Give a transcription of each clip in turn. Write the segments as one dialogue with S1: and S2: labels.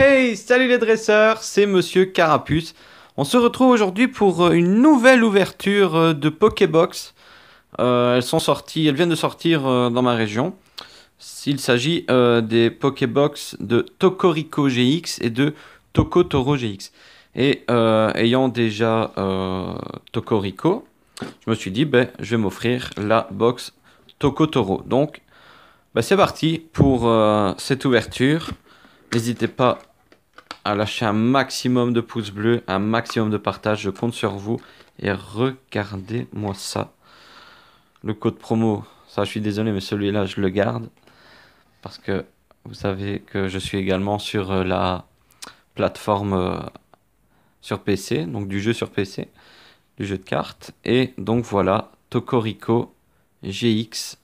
S1: Hey, salut les dresseurs, c'est Monsieur Carapuce. On se retrouve aujourd'hui pour euh, une nouvelle ouverture euh, de Pokébox. Euh, elles sont sorties, elles viennent de sortir dans ma région. Il s'agit des Pokébox de Tokoriko GX et de Tokotoro GX. Et ayant déjà Tokoriko, je me suis dit, ben, je vais m'offrir la box Tokotoro. Donc, ben, c'est parti pour cette ouverture. N'hésitez pas à lâcher un maximum de pouces bleus, un maximum de partage. Je compte sur vous. Et regardez-moi ça. Le code promo, ça je suis désolé, mais celui-là je le garde. Parce que vous savez que je suis également sur euh, la plateforme euh, sur PC, donc du jeu sur PC, du jeu de cartes. Et donc voilà, Tokoriko GX,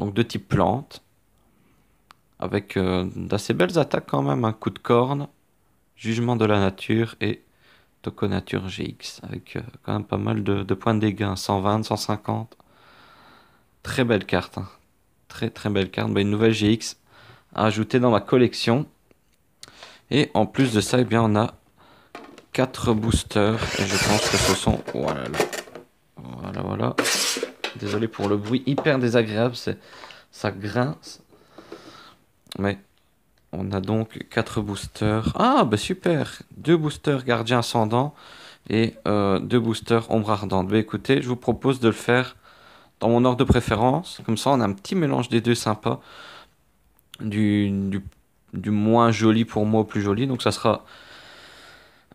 S1: donc de type plante avec euh, d'assez belles attaques quand même, un coup de corne, jugement de la nature et nature GX, avec euh, quand même pas mal de, points de dégâts, 120, hein, 150. Très belle carte, hein. très très belle carte, bah, une nouvelle GX à ajouter dans ma collection. Et en plus de ça, eh bien, on a 4 boosters, et je pense que ce sont... Voilà, voilà, voilà. Désolé pour le bruit hyper désagréable, ça grince mais, On a donc 4 boosters. Ah, bah super 2 boosters gardien ascendant et 2 euh, boosters ombre ardente. Bah écoutez, je vous propose de le faire dans mon ordre de préférence. Comme ça, on a un petit mélange des deux sympa. Du, moins joli pour moi au plus joli. Donc ça sera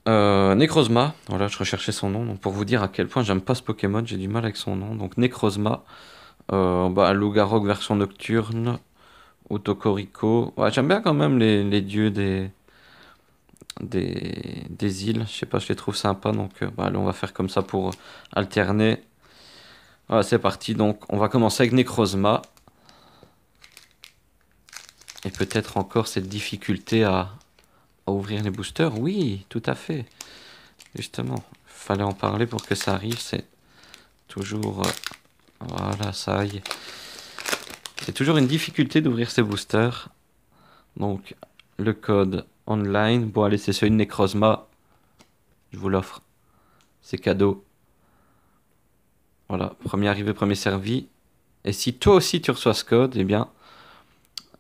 S1: euh, Necrozma. Voilà, je recherchais son nom. Donc pour vous dire à quel point j'aime pas ce Pokémon, j'ai du mal avec son nom. Donc Necrozma. Euh, bah, Lugarok version nocturne, ou Tokoriko. j'aime bien quand même les, dieux des, des, des, îles. Je sais pas, je les trouve sympas. Donc, euh, bah, on va faire comme ça pour alterner. Voilà, c'est parti. Donc, on va commencer avec Necrozma. Et peut-être encore cette difficulté à, ouvrir les boosters. Oui, tout à fait. Justement, fallait en parler pour que ça arrive. C'est toujours... Euh, voilà, ça y est. C'est toujours une difficulté d'ouvrir ces boosters. Donc, le code online. Bon, allez, c'est celui de Necrozma. Je vous l'offre. C'est cadeau. Voilà, premier arrivé, premier servi. Et si toi aussi tu reçois ce code, eh bien,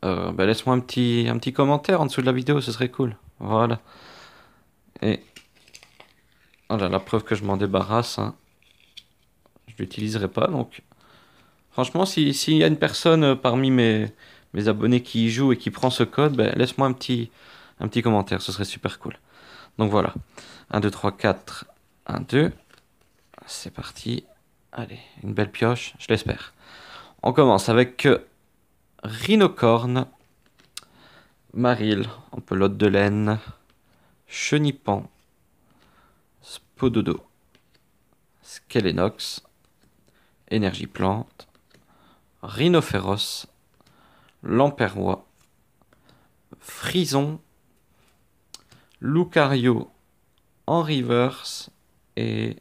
S1: euh, ben, laisse-moi un petit, un petit commentaire en dessous de la vidéo, ce serait cool. Voilà. Et voilà la preuve que je m'en débarrasse. Hein. Je l'utiliserai pas, donc Franchement, s'il y a une personne euh, parmi mes, mes abonnés qui y joue et qui prend ce code, ben, laisse-moi un petit, un petit commentaire, ce serait super cool. Donc voilà, 1, 2, 3, 4, 1, 2, c'est parti. Allez, une belle pioche, je l'espère. On commence avec euh, Rhinocorne, Maril, un peu l'autre de laine, Chenipan, Spododo, Skelenox, Énergie Plante, rhinophéros, lampérois, frison, lucario en reverse et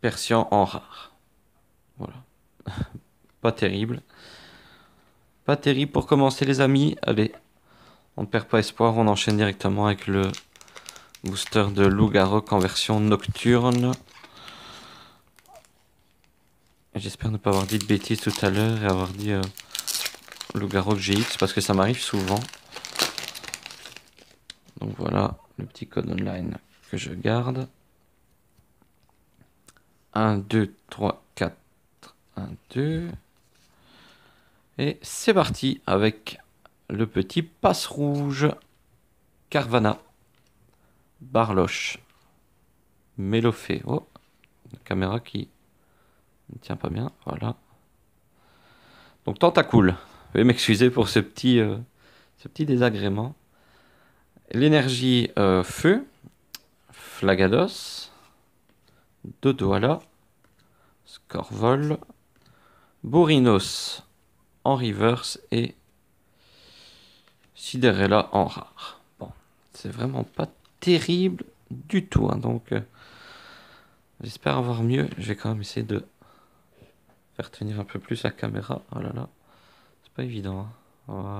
S1: persian en rare. Voilà. pas terrible. Pas terrible pour commencer les amis. Allez, on ne perd pas espoir, on enchaîne directement avec le booster de Lougarok en version nocturne. J'espère ne pas avoir dit de bêtises tout à l'heure et avoir dit euh, loup-garou GX parce que ça m'arrive souvent. Donc voilà le petit code online que je garde. 1, 2, 3, 4, 1, 2. Et c'est parti avec le petit passe rouge Carvana Barloche Mélofé. Oh, la caméra qui tient pas bien, voilà. Donc tentacule. Veuillez m'excuser pour ce petit, euh, ce petit désagrément. L'énergie euh, feu, Flagados, Dodoala, Scorvol, Borinos en reverse et Siderella en rare. Bon, c'est vraiment pas terrible du tout. Hein, donc, euh, j'espère avoir mieux. Je vais quand même essayer de Faire tenir un peu plus la caméra. Oh là là. C'est pas évident. Hein.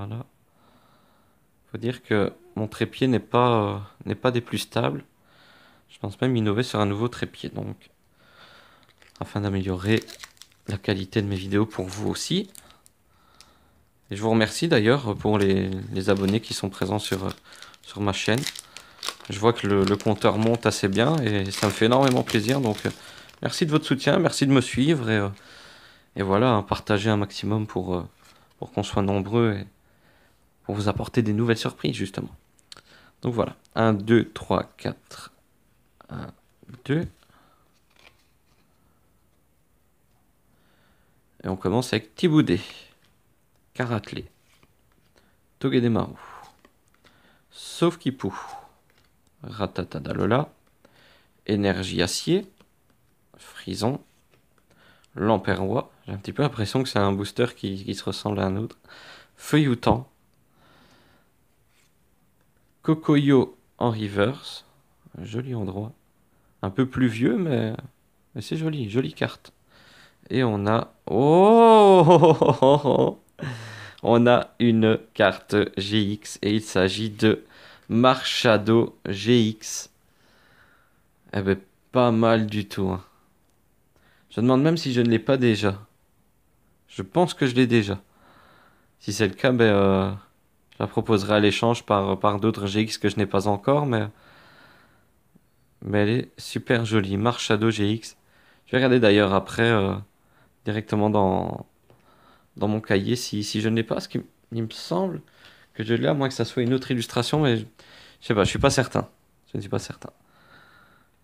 S1: Voilà. Faut dire que mon trépied n'est pas, euh, n'est pas des plus stables. Je pense même innover sur un nouveau trépied. Donc, afin d'améliorer la qualité de mes vidéos pour vous aussi. Et je vous remercie d'ailleurs pour les, abonnés qui sont présents sur, euh, sur ma chaîne. Je vois que le, compteur monte assez bien et ça me fait énormément plaisir. Donc, euh, merci de votre soutien, merci de me suivre et et voilà, hein, partagez un maximum euh, pour, qu'on soit nombreux et pour vous apporter des nouvelles surprises, justement. Donc voilà, 1, 2, 3, 4, 1, 2. Et on commence avec Tiboudé, Karatlé, Togedemaru, Saufkipou, Ratatadalola, Énergie Acier, Frison, Roi. J'ai un petit peu l'impression que c'est un booster qui, se ressemble à un autre. Feuilloutant. Cocoyo en reverse. joli endroit. Un peu plus vieux, mais, c'est joli. Jolie carte. Et on a... Oh On a une carte GX et il s'agit de Marchado GX. Eh ben, pas mal du tout. Hein. Je demande même si je ne l'ai pas déjà. Je pense que je l'ai déjà. Si c'est le cas, ben, euh, je la proposerai à l'échange par, par d'autres GX que je n'ai pas encore, mais, mais elle est super jolie. Marchado GX. Je vais regarder d'ailleurs après euh, directement dans, dans mon cahier si, si je ne l'ai pas, parce qu'il me semble que je l'ai, à moins que ça soit une autre illustration, mais je, sais pas, je suis pas certain. Je ne suis pas certain.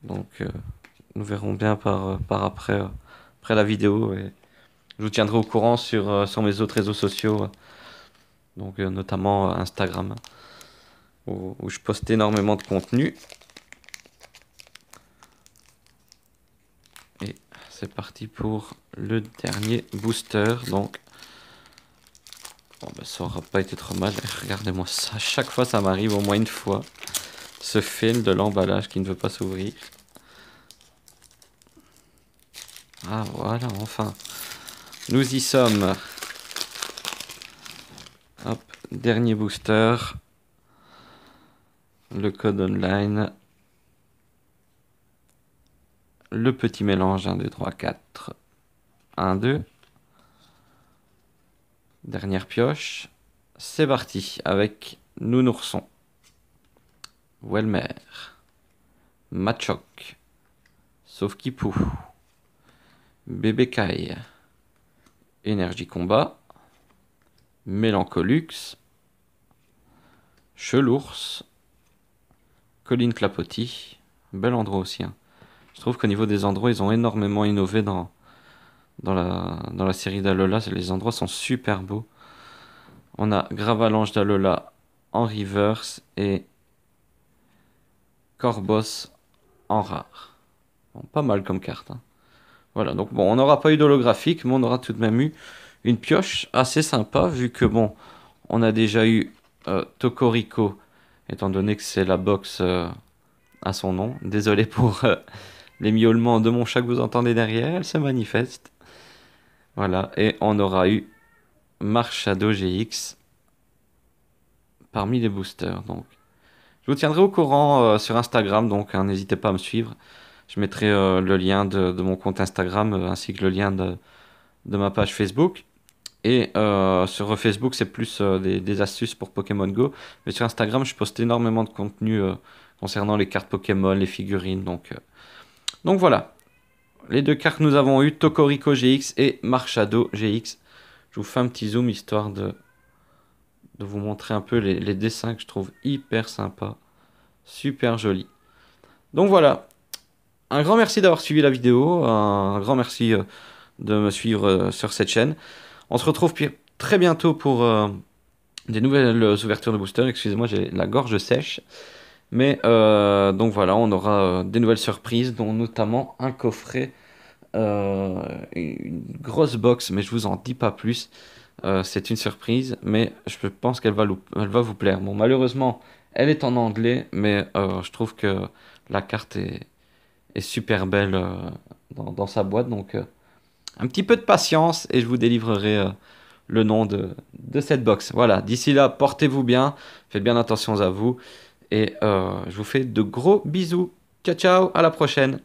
S1: Donc euh, nous verrons bien par, par après, après la vidéo et, je vous tiendrai au courant sur, euh, sur mes autres réseaux sociaux, euh, donc euh, notamment Instagram, où, je poste énormément de contenu. Et c'est parti pour le dernier booster. Donc, oh, bon, bah, ça aura pas été trop mal. Regardez-moi ça, chaque fois ça m'arrive au moins une fois. Ce film de l'emballage qui ne veut pas s'ouvrir. Ah voilà, enfin. Nous y sommes. dernier booster. Le code online. Le petit mélange 1, 2, 3, 4. 1, 2. Dernière pioche. C'est parti avec Nounourson. Welmer. Machok, Sauf Kipou. Bébé Caille. Énergie Combat, Mélancolux, Chelours, Colline Clapotis, bel endroit aussi. Hein. Je trouve qu'au niveau des endroits, ils ont énormément innové dans, dans, la, dans la série d'Alola. Les endroits sont super beaux. On a Gravalange d'Alola en reverse et Corbos en rare. pas mal comme carte. Hein. Voilà, donc bon, on n'aura pas eu d'holographique, mais on aura tout de même eu une pioche assez sympa, vu que bon, on a déjà eu euh, Tokoriko, étant donné que c'est la box euh, à son nom. Désolé pour euh, les miaulements de mon chat que vous entendez derrière, elle se manifeste. Voilà, et on aura eu Marchado GX parmi les boosters. Donc, je vous tiendrai au courant sur Instagram, donc hein, n'hésitez pas à me suivre. Je mettrai euh, le lien de, mon compte Instagram euh, ainsi que le lien de, ma page Facebook. Et euh, sur Facebook, c'est plus des, astuces pour Pokémon Go. Mais sur Instagram, je poste énormément de contenu concernant les cartes Pokémon, les figurines. Donc, donc voilà. Les deux cartes, que nous avons eues, Tokoriko GX et Marchado GX. Je vous fais un petit zoom histoire de, de vous montrer un peu les, les dessins que je trouve hyper sympa. Super joli. Donc voilà, un grand merci d'avoir suivi la vidéo, un grand merci euh, de me suivre euh, sur cette chaîne. On se retrouve très bientôt pour euh, des nouvelles ouvertures de booster. Excusez-moi, j'ai la gorge sèche. Mais donc voilà, on aura des nouvelles surprises, dont notamment un coffret, une grosse box, mais je vous en dis pas plus. c'est une surprise, mais je pense qu'elle va, va vous plaire. Bon, malheureusement, elle est en anglais, mais je trouve que la carte est, est super belle euh, dans, sa boîte. Donc euh, un petit peu de patience et je vous délivrerai euh, le nom de, de cette box. Voilà, d'ici là, portez-vous bien, faites bien attention à vous et je vous fais de gros bisous. Ciao ciao, à la prochaine